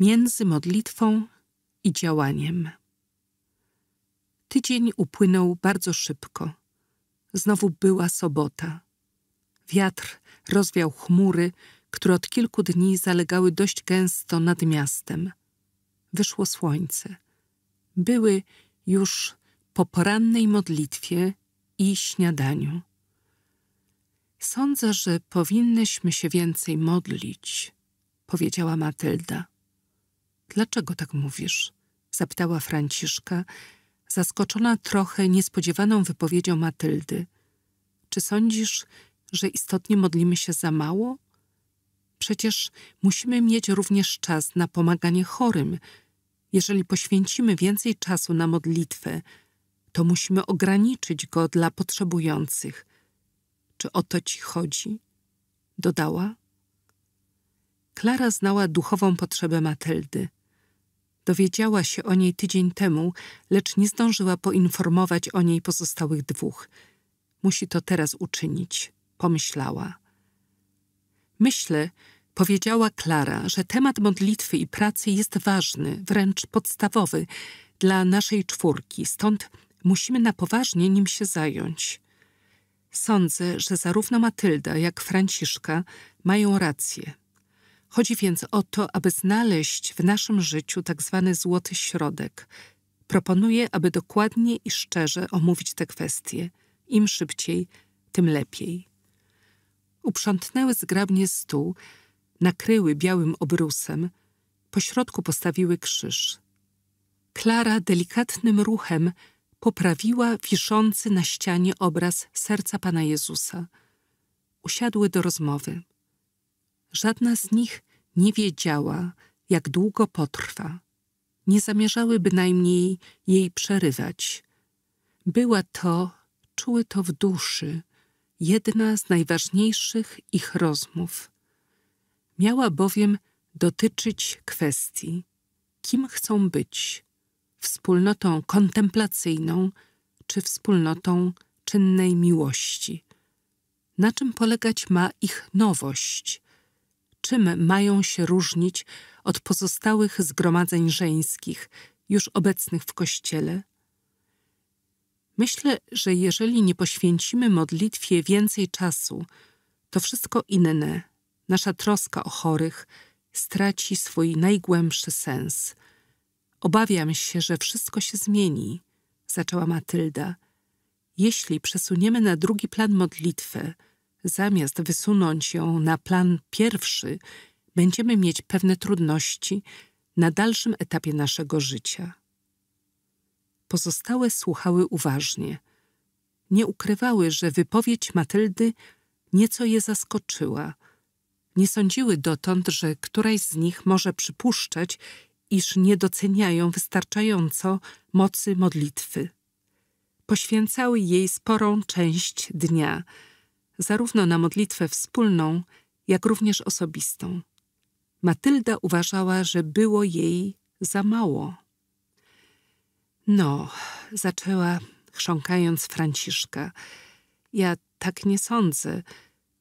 między modlitwą i działaniem. Tydzień upłynął bardzo szybko. Znowu była sobota. Wiatr rozwiał chmury, które od kilku dni zalegały dość gęsto nad miastem. Wyszło słońce. Były już po porannej modlitwie i śniadaniu. Sądzę, że powinnyśmy się więcej modlić, powiedziała Matylda. Dlaczego tak mówisz? zapytała Franciszka, zaskoczona trochę niespodziewaną wypowiedzią Matyldy. Czy sądzisz, że istotnie modlimy się za mało? Przecież musimy mieć również czas na pomaganie chorym. Jeżeli poświęcimy więcej czasu na modlitwę, to musimy ograniczyć go dla potrzebujących. Czy o to ci chodzi? Dodała. Klara znała duchową potrzebę Matyldy. Dowiedziała się o niej tydzień temu, lecz nie zdążyła poinformować o niej pozostałych dwóch. Musi to teraz uczynić, pomyślała. Myślę, powiedziała Klara, że temat modlitwy i pracy jest ważny, wręcz podstawowy dla naszej czwórki, stąd musimy na poważnie nim się zająć. Sądzę, że zarówno Matylda, jak Franciszka mają rację. Chodzi więc o to, aby znaleźć w naszym życiu tak zwany złoty środek. Proponuję, aby dokładnie i szczerze omówić te kwestie. Im szybciej, tym lepiej. Uprzątnęły zgrabnie stół, nakryły białym obrusem, pośrodku postawiły krzyż. Klara delikatnym ruchem poprawiła wiszący na ścianie obraz serca Pana Jezusa. Usiadły do rozmowy. Żadna z nich nie wiedziała, jak długo potrwa. Nie zamierzały bynajmniej jej przerywać. Była to, czuły to w duszy, jedna z najważniejszych ich rozmów. Miała bowiem dotyczyć kwestii, kim chcą być, wspólnotą kontemplacyjną czy wspólnotą czynnej miłości. Na czym polegać ma ich nowość – czym mają się różnić od pozostałych zgromadzeń żeńskich, już obecnych w kościele? Myślę, że jeżeli nie poświęcimy modlitwie więcej czasu, to wszystko inne, nasza troska o chorych, straci swój najgłębszy sens. Obawiam się, że wszystko się zmieni, zaczęła Matylda. Jeśli przesuniemy na drugi plan modlitwę, zamiast wysunąć ją na plan pierwszy, będziemy mieć pewne trudności na dalszym etapie naszego życia. Pozostałe słuchały uważnie. Nie ukrywały, że wypowiedź Matyldy nieco je zaskoczyła. Nie sądziły dotąd, że któraś z nich może przypuszczać, iż nie doceniają wystarczająco mocy modlitwy. Poświęcały jej sporą część dnia – zarówno na modlitwę wspólną, jak również osobistą. Matylda uważała, że było jej za mało. No, zaczęła chrząkając Franciszka. Ja tak nie sądzę.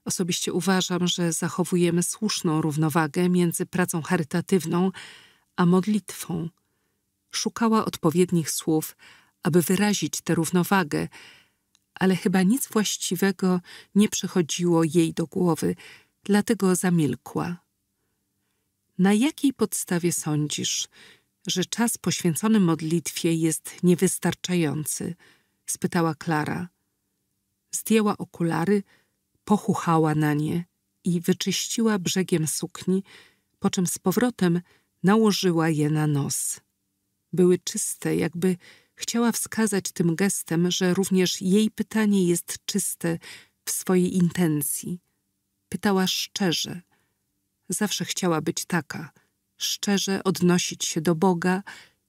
Osobiście uważam, że zachowujemy słuszną równowagę między pracą charytatywną a modlitwą. Szukała odpowiednich słów, aby wyrazić tę równowagę, ale chyba nic właściwego nie przychodziło jej do głowy, dlatego zamilkła. Na jakiej podstawie sądzisz, że czas poświęcony modlitwie jest niewystarczający? spytała Klara. Zdjęła okulary, pochuchała na nie i wyczyściła brzegiem sukni, po czym z powrotem nałożyła je na nos. Były czyste, jakby Chciała wskazać tym gestem, że również jej pytanie jest czyste w swojej intencji. Pytała szczerze. Zawsze chciała być taka, szczerze odnosić się do Boga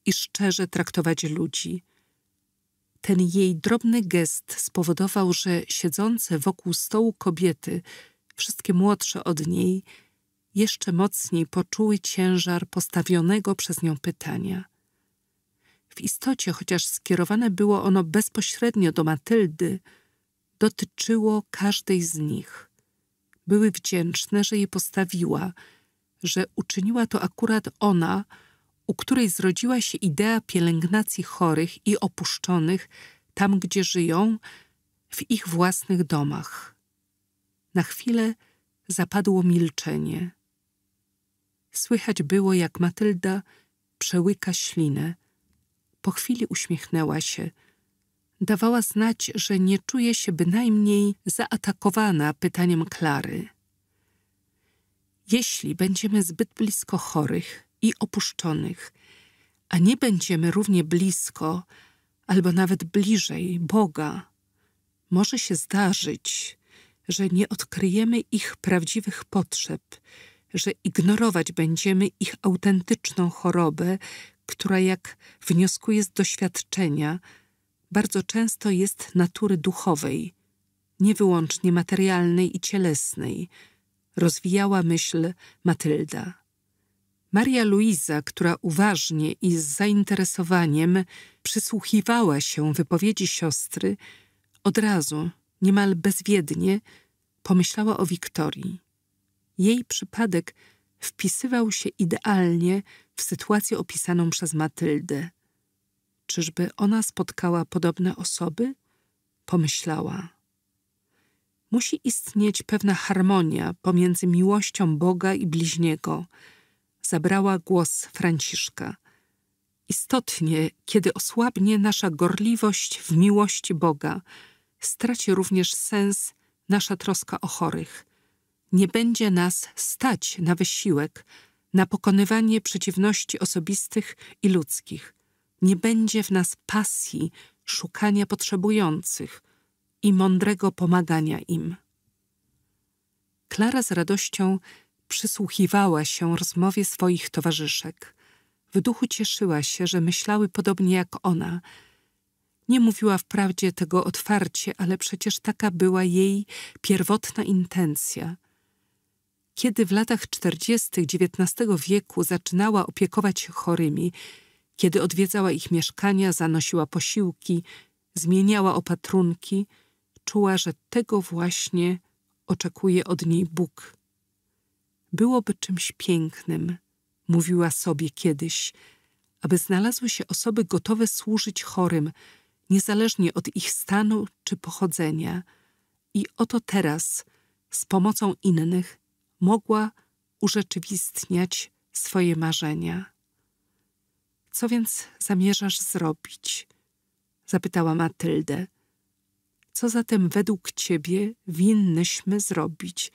i szczerze traktować ludzi. Ten jej drobny gest spowodował, że siedzące wokół stołu kobiety, wszystkie młodsze od niej, jeszcze mocniej poczuły ciężar postawionego przez nią pytania. W istocie, chociaż skierowane było ono bezpośrednio do Matyldy, dotyczyło każdej z nich. Były wdzięczne, że je postawiła, że uczyniła to akurat ona, u której zrodziła się idea pielęgnacji chorych i opuszczonych tam, gdzie żyją, w ich własnych domach. Na chwilę zapadło milczenie. Słychać było, jak Matylda przełyka ślinę – po chwili uśmiechnęła się. Dawała znać, że nie czuje się bynajmniej zaatakowana pytaniem Klary. Jeśli będziemy zbyt blisko chorych i opuszczonych, a nie będziemy równie blisko, albo nawet bliżej Boga, może się zdarzyć, że nie odkryjemy ich prawdziwych potrzeb, że ignorować będziemy ich autentyczną chorobę, która, jak wnioskuje z doświadczenia, bardzo często jest natury duchowej, nie wyłącznie materialnej i cielesnej, rozwijała myśl Matylda. Maria Luiza, która uważnie i z zainteresowaniem przysłuchiwała się wypowiedzi siostry, od razu, niemal bezwiednie, pomyślała o Wiktorii. Jej przypadek – wpisywał się idealnie w sytuację opisaną przez Matyldę. Czyżby ona spotkała podobne osoby? Pomyślała. Musi istnieć pewna harmonia pomiędzy miłością Boga i bliźniego. Zabrała głos Franciszka. Istotnie, kiedy osłabnie nasza gorliwość w miłości Boga, straci również sens nasza troska o chorych – nie będzie nas stać na wysiłek, na pokonywanie przeciwności osobistych i ludzkich. Nie będzie w nas pasji szukania potrzebujących i mądrego pomagania im. Klara z radością przysłuchiwała się rozmowie swoich towarzyszek. W duchu cieszyła się, że myślały podobnie jak ona. Nie mówiła wprawdzie tego otwarcie, ale przecież taka była jej pierwotna intencja – kiedy w latach 40. XIX wieku zaczynała opiekować chorymi, kiedy odwiedzała ich mieszkania, zanosiła posiłki, zmieniała opatrunki, czuła, że tego właśnie oczekuje od niej Bóg. Byłoby czymś pięknym, mówiła sobie kiedyś, aby znalazły się osoby gotowe służyć chorym, niezależnie od ich stanu czy pochodzenia. I oto teraz, z pomocą innych, mogła urzeczywistniać swoje marzenia. Co więc zamierzasz zrobić? Zapytała Matyldę. Co zatem według ciebie winnyśmy zrobić?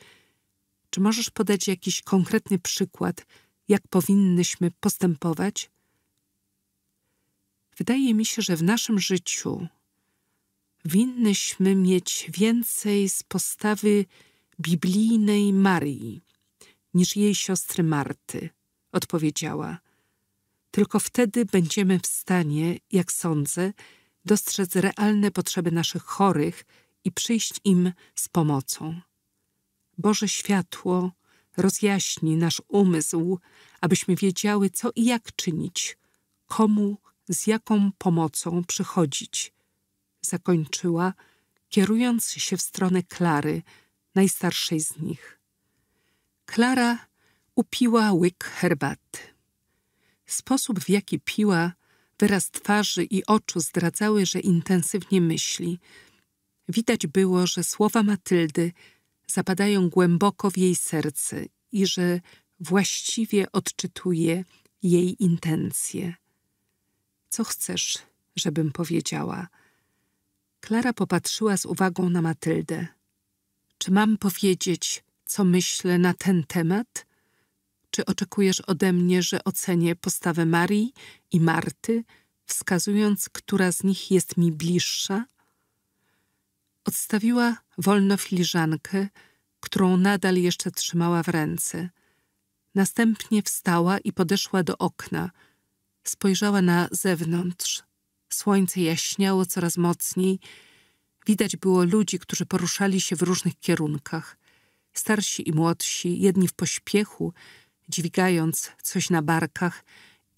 Czy możesz podać jakiś konkretny przykład, jak powinnyśmy postępować? Wydaje mi się, że w naszym życiu winnyśmy mieć więcej z postawy biblijnej Marii niż jej siostry Marty, odpowiedziała. Tylko wtedy będziemy w stanie, jak sądzę, dostrzec realne potrzeby naszych chorych i przyjść im z pomocą. Boże światło rozjaśni nasz umysł, abyśmy wiedziały, co i jak czynić, komu, z jaką pomocą przychodzić. Zakończyła, kierując się w stronę Klary, najstarszej z nich. Klara upiła łyk herbaty. Sposób, w jaki piła, wyraz twarzy i oczu zdradzały, że intensywnie myśli. Widać było, że słowa Matyldy zapadają głęboko w jej serce i że właściwie odczytuje jej intencje. Co chcesz, żebym powiedziała? Klara popatrzyła z uwagą na Matyldę. Czy mam powiedzieć, co myślę na ten temat? Czy oczekujesz ode mnie, że ocenię postawę Marii i Marty, wskazując, która z nich jest mi bliższa? Odstawiła wolno filiżankę, którą nadal jeszcze trzymała w ręce. Następnie wstała i podeszła do okna. Spojrzała na zewnątrz. Słońce jaśniało coraz mocniej, Widać było ludzi, którzy poruszali się w różnych kierunkach. Starsi i młodsi, jedni w pośpiechu, dźwigając coś na barkach,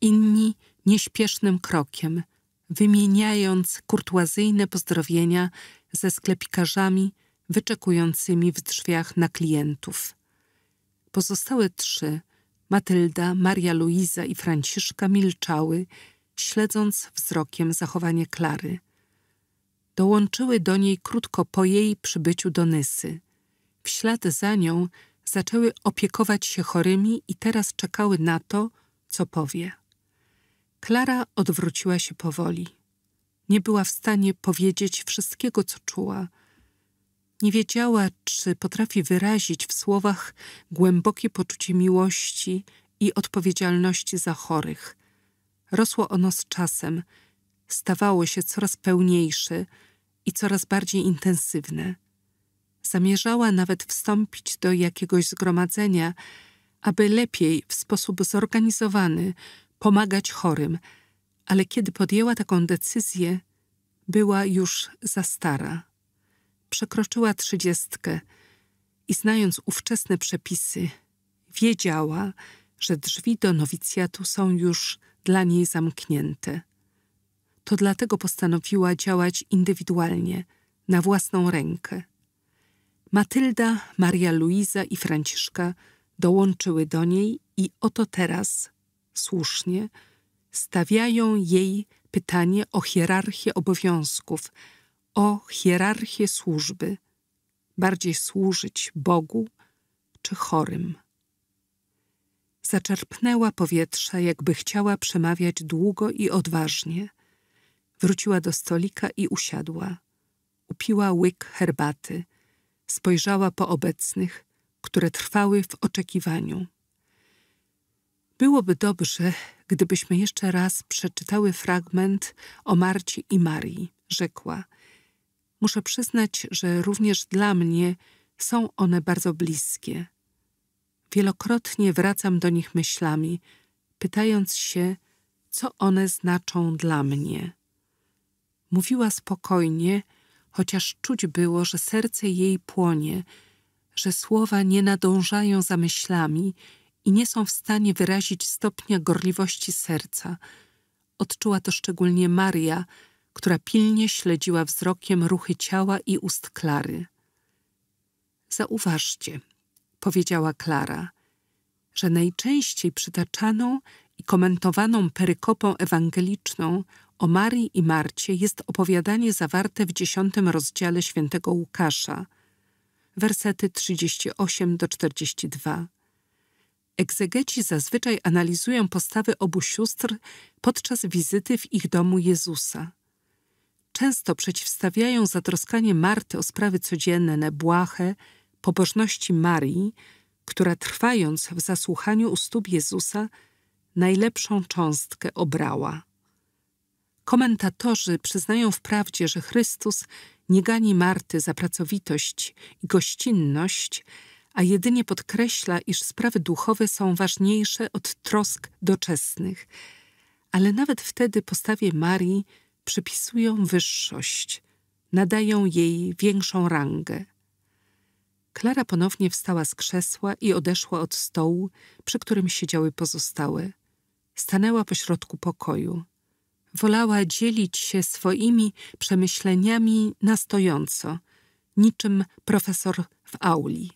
inni nieśpiesznym krokiem, wymieniając kurtuazyjne pozdrowienia ze sklepikarzami wyczekującymi w drzwiach na klientów. Pozostałe trzy, Matylda, Maria Luiza i Franciszka, milczały, śledząc wzrokiem zachowanie Klary – dołączyły do niej krótko po jej przybyciu do Nysy. W ślad za nią zaczęły opiekować się chorymi i teraz czekały na to, co powie. Klara odwróciła się powoli. Nie była w stanie powiedzieć wszystkiego, co czuła. Nie wiedziała, czy potrafi wyrazić w słowach głębokie poczucie miłości i odpowiedzialności za chorych. Rosło ono z czasem – stawało się coraz pełniejsze i coraz bardziej intensywne. Zamierzała nawet wstąpić do jakiegoś zgromadzenia, aby lepiej, w sposób zorganizowany, pomagać chorym, ale kiedy podjęła taką decyzję, była już za stara. Przekroczyła trzydziestkę i znając ówczesne przepisy, wiedziała, że drzwi do nowicjatu są już dla niej zamknięte to dlatego postanowiła działać indywidualnie, na własną rękę. Matylda, Maria Luiza i Franciszka dołączyły do niej i oto teraz, słusznie, stawiają jej pytanie o hierarchię obowiązków, o hierarchię służby. Bardziej służyć Bogu czy chorym. Zaczerpnęła powietrza, jakby chciała przemawiać długo i odważnie – Wróciła do stolika i usiadła. Upiła łyk herbaty. Spojrzała po obecnych, które trwały w oczekiwaniu. Byłoby dobrze, gdybyśmy jeszcze raz przeczytały fragment o Marci i Marii, rzekła. Muszę przyznać, że również dla mnie są one bardzo bliskie. Wielokrotnie wracam do nich myślami, pytając się, co one znaczą dla mnie. Mówiła spokojnie, chociaż czuć było, że serce jej płonie, że słowa nie nadążają za myślami i nie są w stanie wyrazić stopnia gorliwości serca. Odczuła to szczególnie Maria, która pilnie śledziła wzrokiem ruchy ciała i ust Klary. Zauważcie, powiedziała Klara, że najczęściej przytaczaną i komentowaną perykopą ewangeliczną o Marii i Marcie jest opowiadanie zawarte w dziesiątym rozdziale świętego Łukasza, wersety 38 do 42. Egzegeci zazwyczaj analizują postawy obu sióstr podczas wizyty w ich domu Jezusa. Często przeciwstawiają zatroskanie Marty o sprawy codzienne, błahe, pobożności Marii, która trwając w zasłuchaniu u stóp Jezusa, najlepszą cząstkę obrała. Komentatorzy przyznają wprawdzie, że Chrystus nie gani Marty za pracowitość i gościnność, a jedynie podkreśla, iż sprawy duchowe są ważniejsze od trosk doczesnych. Ale nawet wtedy postawie Marii przypisują wyższość, nadają jej większą rangę. Klara ponownie wstała z krzesła i odeszła od stołu, przy którym siedziały pozostałe. Stanęła pośrodku pokoju wolała dzielić się swoimi przemyśleniami na stojąco, niczym profesor w auli.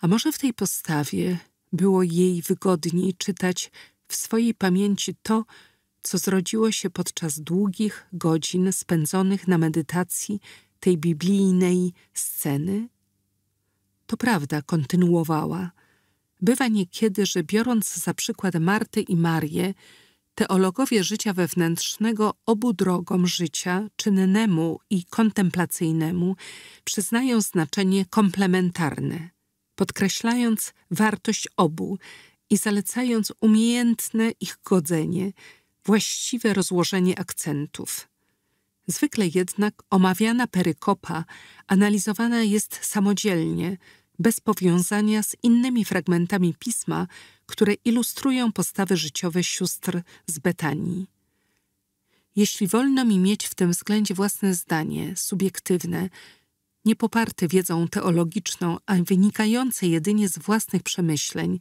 A może w tej postawie było jej wygodniej czytać w swojej pamięci to, co zrodziło się podczas długich godzin spędzonych na medytacji tej biblijnej sceny? To prawda, kontynuowała. Bywa niekiedy, że biorąc za przykład Martę i Marię, teologowie życia wewnętrznego obu drogom życia, czynnemu i kontemplacyjnemu, przyznają znaczenie komplementarne, podkreślając wartość obu i zalecając umiejętne ich godzenie, właściwe rozłożenie akcentów. Zwykle jednak omawiana perykopa analizowana jest samodzielnie, bez powiązania z innymi fragmentami pisma, które ilustrują postawy życiowe sióstr z Betanii. Jeśli wolno mi mieć w tym względzie własne zdanie, subiektywne, niepoparte wiedzą teologiczną, a wynikające jedynie z własnych przemyśleń,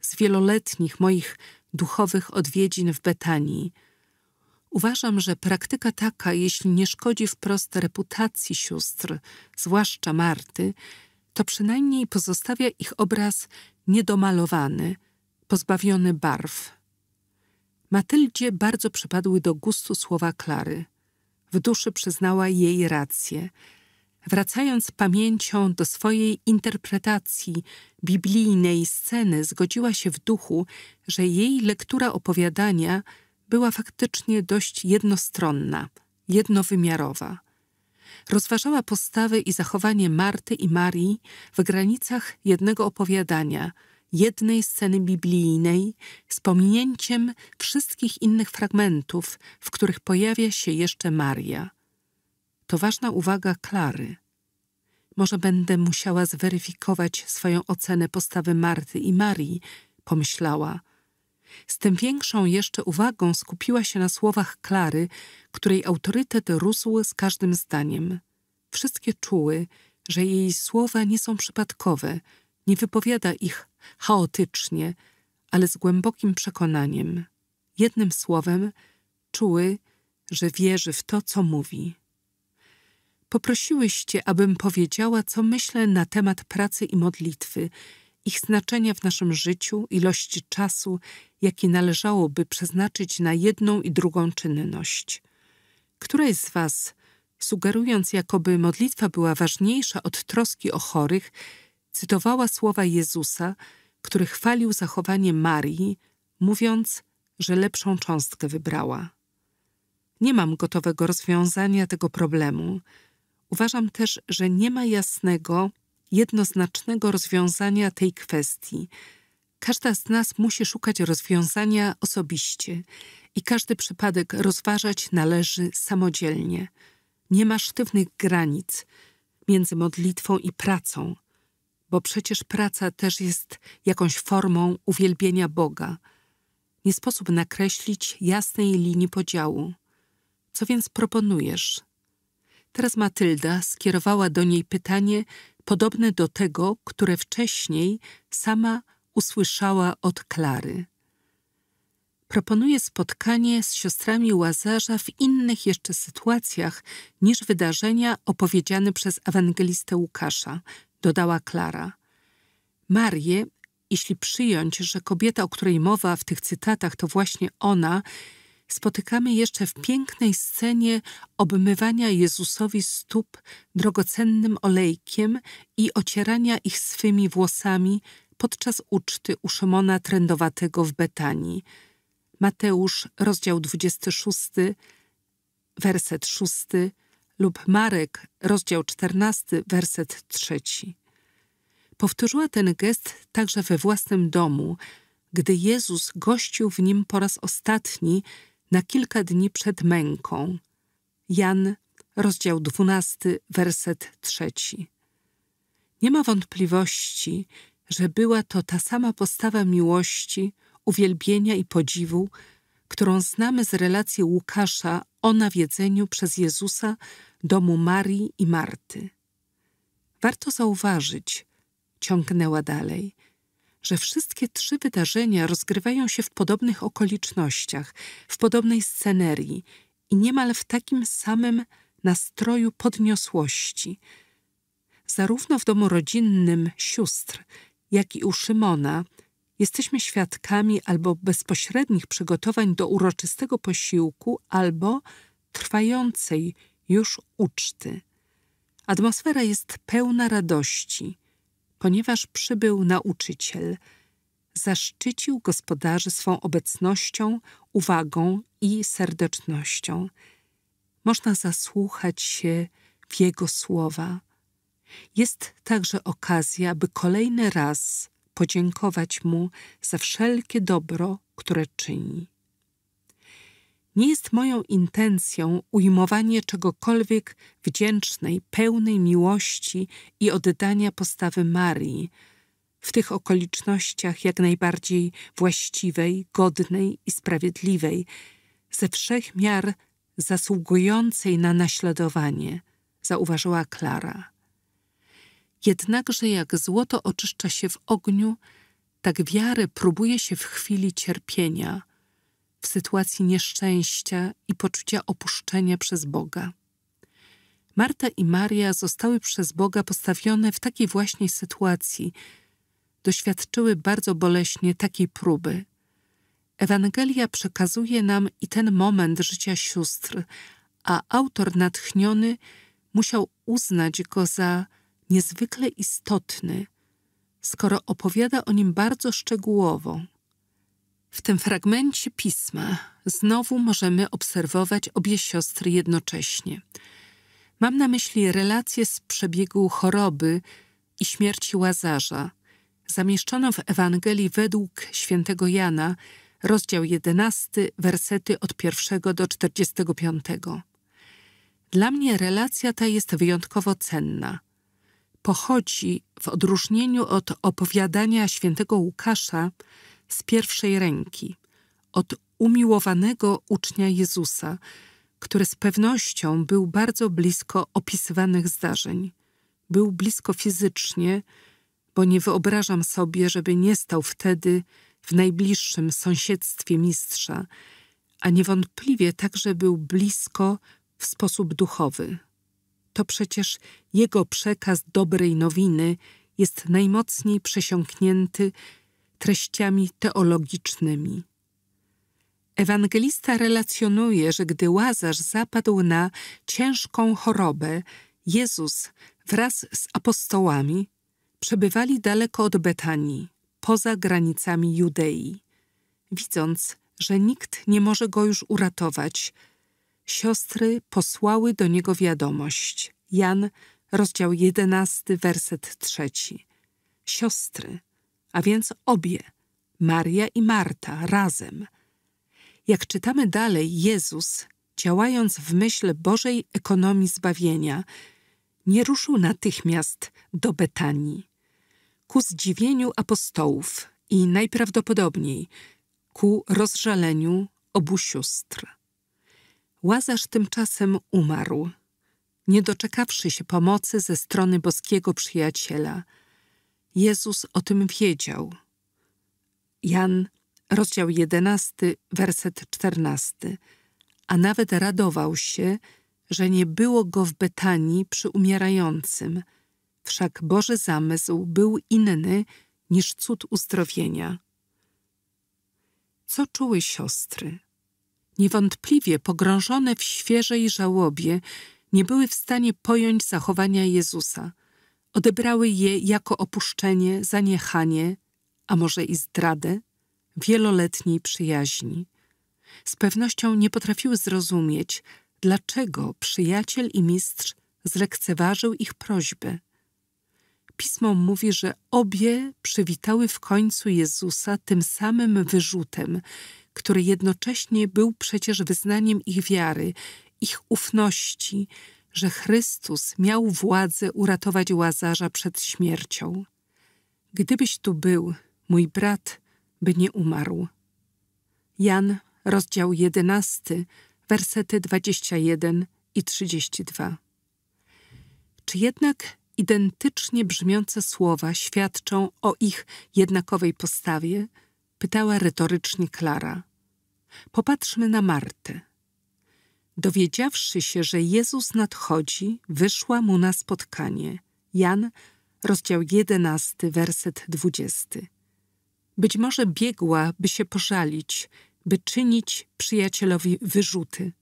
z wieloletnich moich duchowych odwiedzin w Betanii. Uważam, że praktyka taka, jeśli nie szkodzi wprost reputacji sióstr, zwłaszcza Marty, to przynajmniej pozostawia ich obraz niedomalowany – pozbawiony barw. Matyldzie bardzo przypadły do gustu słowa Klary. W duszy przyznała jej rację. Wracając pamięcią do swojej interpretacji biblijnej sceny, zgodziła się w duchu, że jej lektura opowiadania była faktycznie dość jednostronna, jednowymiarowa. Rozważała postawy i zachowanie Marty i Marii w granicach jednego opowiadania – jednej sceny biblijnej z pominięciem wszystkich innych fragmentów, w których pojawia się jeszcze Maria. To ważna uwaga Klary. Może będę musiała zweryfikować swoją ocenę postawy Marty i Marii, pomyślała. Z tym większą jeszcze uwagą skupiła się na słowach Klary, której autorytet rósł z każdym zdaniem. Wszystkie czuły, że jej słowa nie są przypadkowe – nie wypowiada ich chaotycznie, ale z głębokim przekonaniem. Jednym słowem, czuły, że wierzy w to, co mówi. Poprosiłyście, abym powiedziała, co myślę na temat pracy i modlitwy, ich znaczenia w naszym życiu, ilości czasu, jaki należałoby przeznaczyć na jedną i drugą czynność. Któraś z Was, sugerując, jakoby modlitwa była ważniejsza od troski o chorych, cytowała słowa Jezusa, który chwalił zachowanie Marii, mówiąc, że lepszą cząstkę wybrała. Nie mam gotowego rozwiązania tego problemu. Uważam też, że nie ma jasnego, jednoznacznego rozwiązania tej kwestii. Każda z nas musi szukać rozwiązania osobiście i każdy przypadek rozważać należy samodzielnie. Nie ma sztywnych granic między modlitwą i pracą – bo przecież praca też jest jakąś formą uwielbienia Boga. Nie sposób nakreślić jasnej linii podziału. Co więc proponujesz? Teraz Matylda skierowała do niej pytanie podobne do tego, które wcześniej sama usłyszała od Klary. Proponuję spotkanie z siostrami Łazarza w innych jeszcze sytuacjach niż wydarzenia opowiedziane przez ewangelistę Łukasza, dodała Klara. Marię, jeśli przyjąć, że kobieta, o której mowa w tych cytatach, to właśnie ona, spotykamy jeszcze w pięknej scenie obmywania Jezusowi stóp drogocennym olejkiem i ocierania ich swymi włosami podczas uczty u Szymona Trędowatego w Betanii. Mateusz, rozdział 26, werset 6, lub Marek, rozdział 14, werset 3. Powtórzyła ten gest także we własnym domu, gdy Jezus gościł w nim po raz ostatni na kilka dni przed męką. Jan, rozdział 12, werset 3. Nie ma wątpliwości, że była to ta sama postawa miłości, uwielbienia i podziwu, którą znamy z relacji Łukasza o nawiedzeniu przez Jezusa domu Marii i Marty. Warto zauważyć, ciągnęła dalej, że wszystkie trzy wydarzenia rozgrywają się w podobnych okolicznościach, w podobnej scenerii i niemal w takim samym nastroju podniosłości. Zarówno w domu rodzinnym sióstr, jak i u Szymona – jesteśmy świadkami albo bezpośrednich przygotowań do uroczystego posiłku, albo trwającej już uczty. Atmosfera jest pełna radości, ponieważ przybył nauczyciel. Zaszczycił gospodarzy swą obecnością, uwagą i serdecznością. Można zasłuchać się w jego słowa. Jest także okazja, by kolejny raz podziękować mu za wszelkie dobro, które czyni. Nie jest moją intencją ujmowanie czegokolwiek wdzięcznej, pełnej miłości i oddania postawy Marii, w tych okolicznościach jak najbardziej właściwej, godnej i sprawiedliwej, ze wszech miar zasługującej na naśladowanie, zauważyła Klara. Jednakże jak złoto oczyszcza się w ogniu, tak wiarę próbuje się w chwili cierpienia, w sytuacji nieszczęścia i poczucia opuszczenia przez Boga. Marta i Maria zostały przez Boga postawione w takiej właśnie sytuacji, doświadczyły bardzo boleśnie takiej próby. Ewangelia przekazuje nam i ten moment życia sióstr, a autor natchniony musiał uznać go za niezwykle istotny, skoro opowiada o nim bardzo szczegółowo. W tym fragmencie pisma znowu możemy obserwować obie siostry jednocześnie. Mam na myśli relację z przebiegu choroby i śmierci Łazarza, zamieszczoną w Ewangelii według świętego Jana, rozdział 11, wersety od 1 do 45. Dla mnie relacja ta jest wyjątkowo cenna – pochodzi w odróżnieniu od opowiadania świętego Łukasza z pierwszej ręki, od umiłowanego ucznia Jezusa, który z pewnością był bardzo blisko opisywanych zdarzeń. Był blisko fizycznie, bo nie wyobrażam sobie, żeby nie stał wtedy w najbliższym sąsiedztwie mistrza, a niewątpliwie także był blisko w sposób duchowy to przecież jego przekaz dobrej nowiny jest najmocniej przesiąknięty treściami teologicznymi. Ewangelista relacjonuje, że gdy łazarz zapadł na ciężką chorobę, Jezus wraz z apostołami przebywali daleko od Betanii, poza granicami Judei. Widząc, że nikt nie może go już uratować, Siostry posłały do niego wiadomość. Jan, rozdział 11, werset 3. Siostry, a więc obie, Maria i Marta, razem. Jak czytamy dalej, Jezus, działając w myśl Bożej ekonomii zbawienia, nie ruszył natychmiast do Betanii. Ku zdziwieniu apostołów i najprawdopodobniej ku rozżaleniu obu sióstr. Łazarz tymczasem umarł, nie doczekawszy się pomocy ze strony boskiego przyjaciela. Jezus o tym wiedział. Jan, rozdział 11, werset 14. A nawet radował się, że nie było go w Betanii przy umierającym. Wszak Boży zamysł był inny niż cud uzdrowienia. Co czuły siostry? niewątpliwie pogrążone w świeżej żałobie, nie były w stanie pojąć zachowania Jezusa. Odebrały je jako opuszczenie, zaniechanie, a może i zdradę, wieloletniej przyjaźni. Z pewnością nie potrafiły zrozumieć, dlaczego przyjaciel i mistrz zlekceważył ich prośbę. Pismo mówi, że obie przywitały w końcu Jezusa tym samym wyrzutem który jednocześnie był przecież wyznaniem ich wiary, ich ufności, że Chrystus miał władzę uratować łazarza przed śmiercią. Gdybyś tu był, mój brat by nie umarł. Jan, rozdział 11, wersety 21 i 32. Czy jednak identycznie brzmiące słowa świadczą o ich jednakowej postawie – Pytała retorycznie Klara. Popatrzmy na Martę. Dowiedziawszy się, że Jezus nadchodzi, wyszła mu na spotkanie. Jan, rozdział 11, werset 20. Być może biegła, by się pożalić, by czynić przyjacielowi wyrzuty.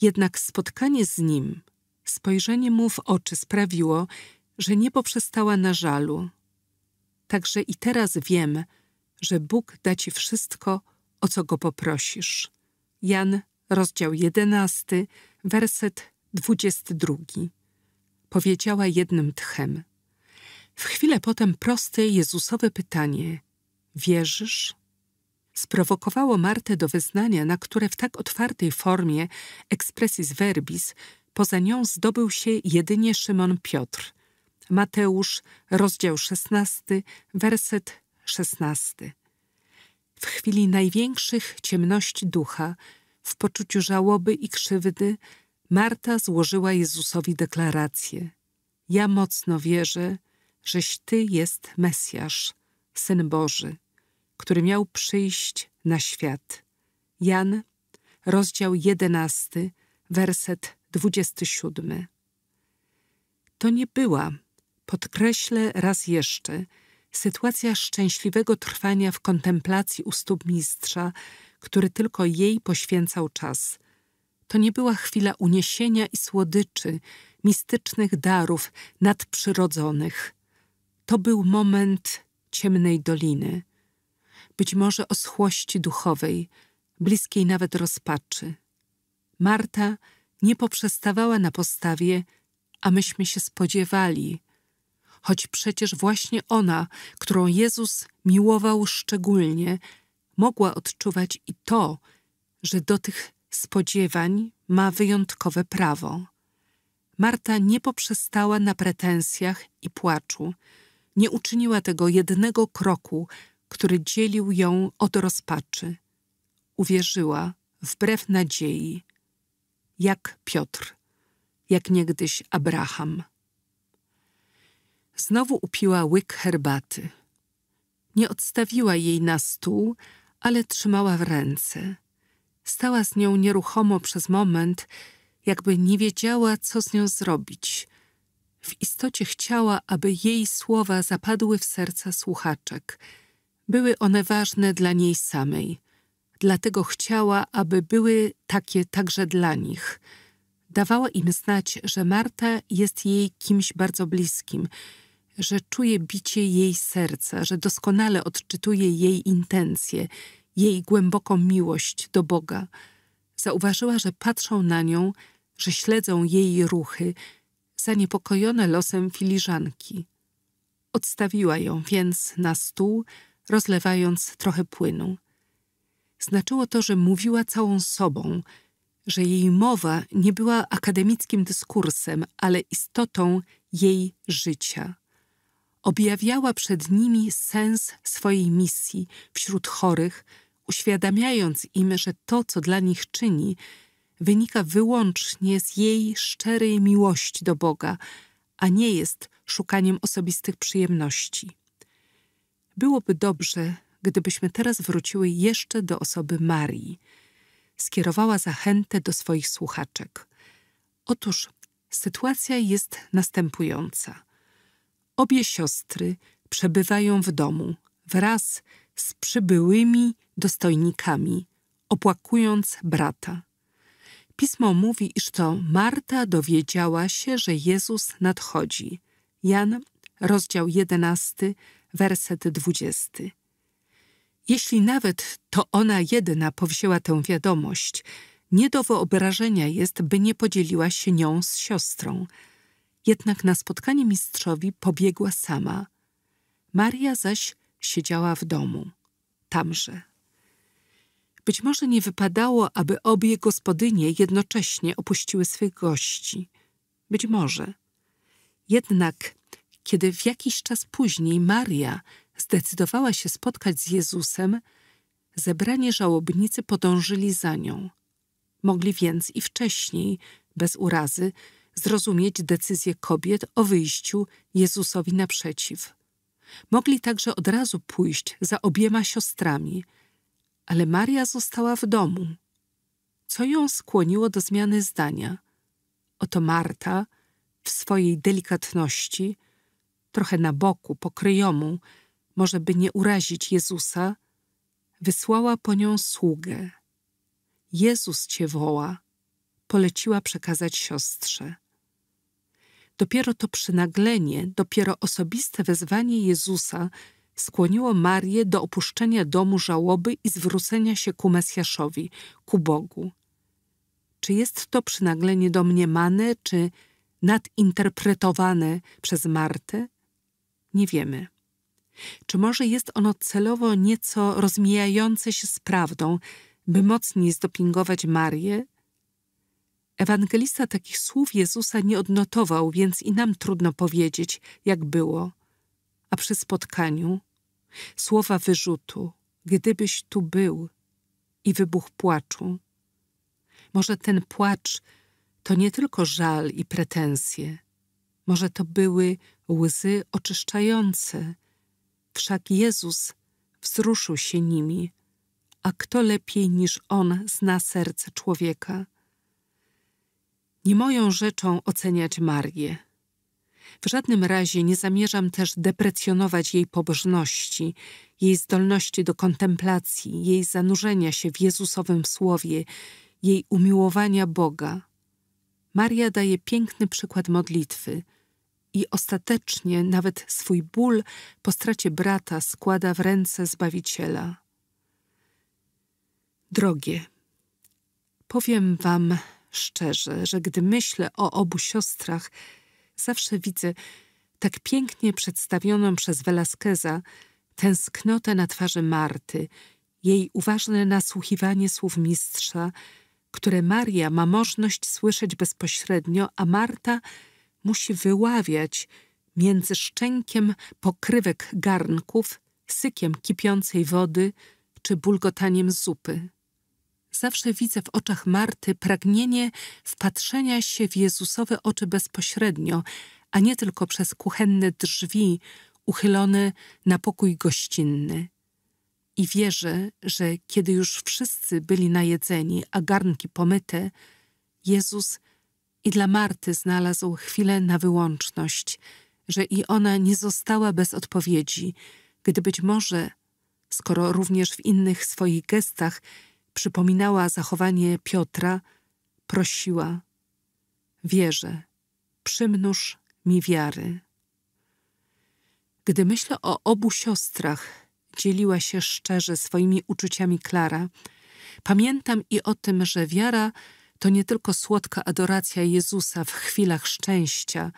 Jednak spotkanie z nim, spojrzenie mu w oczy sprawiło, że nie poprzestała na żalu. Także i teraz wiem, że Bóg da ci wszystko, o co go poprosisz. Jan, rozdział 11, werset 22. Powiedziała jednym tchem. W chwilę potem proste Jezusowe pytanie: Wierzysz? Sprowokowało Martę do wyznania, na które w tak otwartej formie expressis verbis poza nią zdobył się jedynie Szymon Piotr. Mateusz, rozdział 16, werset 16. W chwili największych ciemności ducha, w poczuciu żałoby i krzywdy, Marta złożyła Jezusowi deklarację. Ja mocno wierzę, żeś Ty jest Mesjasz, Syn Boży, który miał przyjść na świat. Jan, rozdział 11, werset 27. To nie była, podkreślę raz jeszcze, sytuacja szczęśliwego trwania w kontemplacji u stóp mistrza, który tylko jej poświęcał czas. To nie była chwila uniesienia i słodyczy, mistycznych darów nadprzyrodzonych. To był moment ciemnej doliny, być może oschłości duchowej, bliskiej nawet rozpaczy. Marta nie poprzestawała na postawie, a myśmy się spodziewali, choć przecież właśnie ona, którą Jezus miłował szczególnie, mogła odczuwać i to, że do tych spodziewań ma wyjątkowe prawo. Marta nie poprzestała na pretensjach i płaczu, nie uczyniła tego jednego kroku, który dzielił ją od rozpaczy. Uwierzyła wbrew nadziei, jak Piotr, jak niegdyś Abraham. Znowu upiła łyk herbaty. Nie odstawiła jej na stół, ale trzymała w ręce. Stała z nią nieruchomo przez moment, jakby nie wiedziała, co z nią zrobić. W istocie chciała, aby jej słowa zapadły w serca słuchaczek. Były one ważne dla niej samej. Dlatego chciała, aby były takie także dla nich. Dawała im znać, że Marta jest jej kimś bardzo bliskim – że czuje bicie jej serca, że doskonale odczytuje jej intencje, jej głęboką miłość do Boga. Zauważyła, że patrzą na nią, że śledzą jej ruchy, zaniepokojone losem filiżanki. Odstawiła ją więc na stół, rozlewając trochę płynu. Znaczyło to, że mówiła całą sobą, że jej mowa nie była akademickim dyskursem, ale istotą jej życia objawiała przed nimi sens swojej misji wśród chorych, uświadamiając im, że to, co dla nich czyni, wynika wyłącznie z jej szczerej miłości do Boga, a nie jest szukaniem osobistych przyjemności. Byłoby dobrze, gdybyśmy teraz wróciły jeszcze do osoby Marii. Skierowała zachętę do swoich słuchaczek. Otóż sytuacja jest następująca. Obie siostry przebywają w domu wraz z przybyłymi dostojnikami, opłakując brata. Pismo mówi, iż to Marta dowiedziała się, że Jezus nadchodzi. Jan, rozdział 11, werset 20. Jeśli nawet to ona jedyna powzięła tę wiadomość, nie do wyobrażenia jest, by nie podzieliła się nią z siostrą – jednak na spotkanie mistrzowi pobiegła sama. Maria zaś siedziała w domu, tamże. Być może nie wypadało, aby obie gospodynie jednocześnie opuściły swych gości. Być może. Jednak, kiedy w jakiś czas później Maria zdecydowała się spotkać z Jezusem, zebranie żałobnicy podążyli za nią. Mogli więc i wcześniej, bez urazy, zrozumieć decyzję kobiet o wyjściu Jezusowi naprzeciw. Mogli także od razu pójść za obiema siostrami, ale Maria została w domu. Co ją skłoniło do zmiany zdania? Oto Marta, w swojej delikatności, trochę na boku, pokryjomu, może by nie urazić Jezusa, wysłała po nią sługę. Jezus cię woła, poleciła przekazać siostrze. Dopiero to przynaglenie, dopiero osobiste wezwanie Jezusa skłoniło Marię do opuszczenia domu żałoby i zwrócenia się ku Mesjaszowi, ku Bogu. Czy jest to przynaglenie domniemane, czy nadinterpretowane przez Martę? Nie wiemy. Czy może jest ono celowo nieco rozmijające się z prawdą, by mocniej zdopingować Marię, Ewangelista takich słów Jezusa nie odnotował, więc i nam trudno powiedzieć, jak było. A przy spotkaniu słowa wyrzutu, gdybyś tu był, i wybuch płaczu. Może ten płacz to nie tylko żal i pretensje, może to były łzy oczyszczające. Wszak Jezus wzruszył się nimi, a kto lepiej niż On zna serce człowieka? Nie moją rzeczą oceniać Marię. W żadnym razie nie zamierzam też deprecjonować jej pobożności, jej zdolności do kontemplacji, jej zanurzenia się w Jezusowym Słowie, jej umiłowania Boga. Maria daje piękny przykład modlitwy i ostatecznie nawet swój ból po stracie brata składa w ręce Zbawiciela. Drogie, powiem wam szczerze, że gdy myślę o obu siostrach, zawsze widzę tak pięknie przedstawioną przez Velasqueza tęsknotę na twarzy Marty, jej uważne nasłuchiwanie słów mistrza, które Maria ma możność słyszeć bezpośrednio, a Marta musi wyławiać między szczękiem pokrywek garnków, sykiem kipiącej wody czy bulgotaniem zupy zawsze widzę w oczach Marty pragnienie wpatrzenia się w Jezusowe oczy bezpośrednio, a nie tylko przez kuchenne drzwi uchylone na pokój gościnny. I wierzę, że kiedy już wszyscy byli najedzeni, a garnki pomyte, Jezus i dla Marty znalazł chwilę na wyłączność, że i ona nie została bez odpowiedzi, gdy być może, skoro również w innych swoich gestach przypominała zachowanie Piotra, prosiła: Wierzę, przymnóż mi wiary. Gdy myślę o obu siostrach, dzieliła się szczerze swoimi uczuciami Klara. Pamiętam i o tym, że wiara to nie tylko słodka adoracja Jezusa w chwilach szczęścia,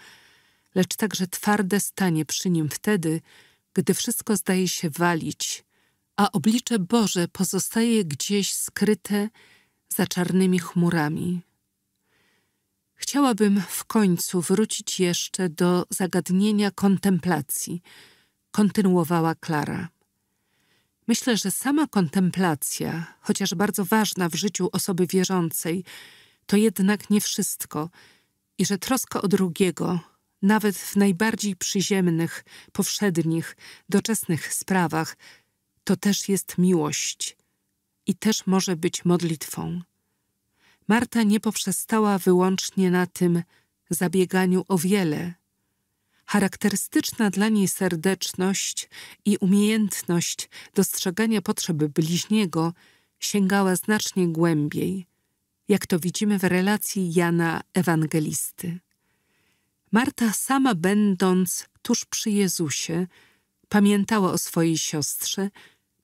lecz także twarde stanie przy nim wtedy, gdy wszystko zdaje się walić a oblicze Boże pozostaje gdzieś skryte za czarnymi chmurami. Chciałabym w końcu wrócić jeszcze do zagadnienia kontemplacji, kontynuowała Klara. Myślę, że sama kontemplacja, chociaż bardzo ważna w życiu osoby wierzącej, to jednak nie wszystko i że troska o drugiego, nawet w najbardziej przyziemnych, powszednich, doczesnych sprawach, to też jest miłość i też może być modlitwą. Marta nie poprzestała wyłącznie na tym zabieganiu o wiele. Charakterystyczna dla niej serdeczność i umiejętność dostrzegania potrzeby bliźniego sięgała znacznie głębiej, jak to widzimy w relacji Jana Ewangelisty. Marta sama będąc tuż przy Jezusie, pamiętała o swojej siostrze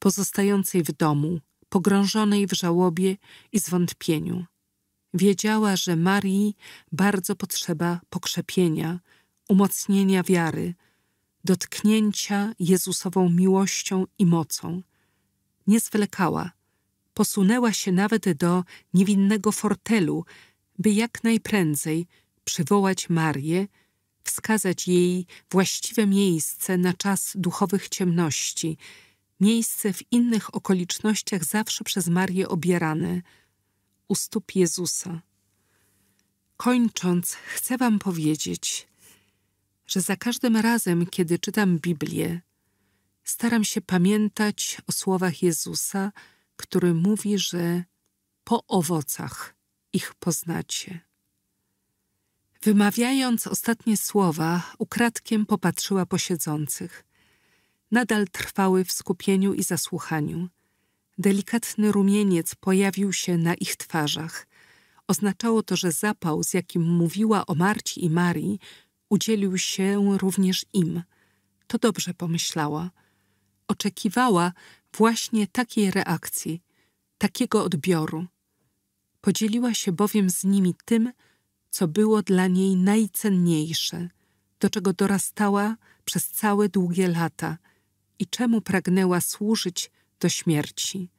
pozostającej w domu, pogrążonej w żałobie i zwątpieniu. Wiedziała, że Marii bardzo potrzeba pokrzepienia, umocnienia wiary, dotknięcia Jezusową miłością i mocą. Nie zwlekała, posunęła się nawet do niewinnego fortelu, by jak najprędzej przywołać Marię, wskazać jej właściwe miejsce na czas duchowych ciemności – miejsce w innych okolicznościach zawsze przez Marię obierane, u stóp Jezusa. Kończąc, chcę Wam powiedzieć, że za każdym razem, kiedy czytam Biblię, staram się pamiętać o słowach Jezusa, który mówi, że po owocach ich poznacie. Wymawiając ostatnie słowa, ukradkiem popatrzyła po siedzących – nadal trwały w skupieniu i zasłuchaniu. Delikatny rumieniec pojawił się na ich twarzach. Oznaczało to, że zapał, z jakim mówiła o Marci i Marii, udzielił się również im. To dobrze pomyślała. Oczekiwała właśnie takiej reakcji, takiego odbioru. Podzieliła się bowiem z nimi tym, co było dla niej najcenniejsze, do czego dorastała przez całe długie lata – i czemu pragnęła służyć do śmierci.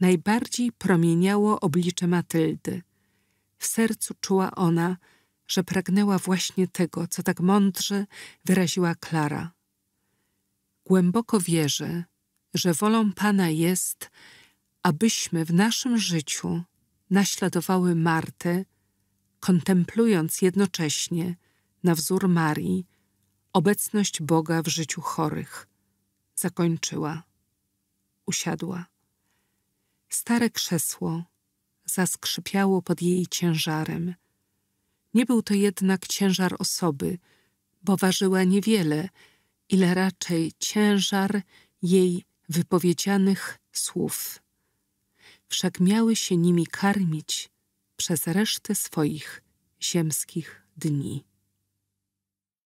Najbardziej promieniało oblicze Matyldy. W sercu czuła ona, że pragnęła właśnie tego, co tak mądrze wyraziła Klara. Głęboko wierzę, że wolą Pana jest, abyśmy w naszym życiu naśladowały Martę, kontemplując jednocześnie, na wzór Marii, obecność Boga w życiu chorych – zakończyła. Usiadła. Stare krzesło zaskrzypiało pod jej ciężarem. Nie był to jednak ciężar osoby, bo ważyła niewiele, ile raczej ciężar jej wypowiedzianych słów. Wszak miały się nimi karmić przez resztę swoich ziemskich dni.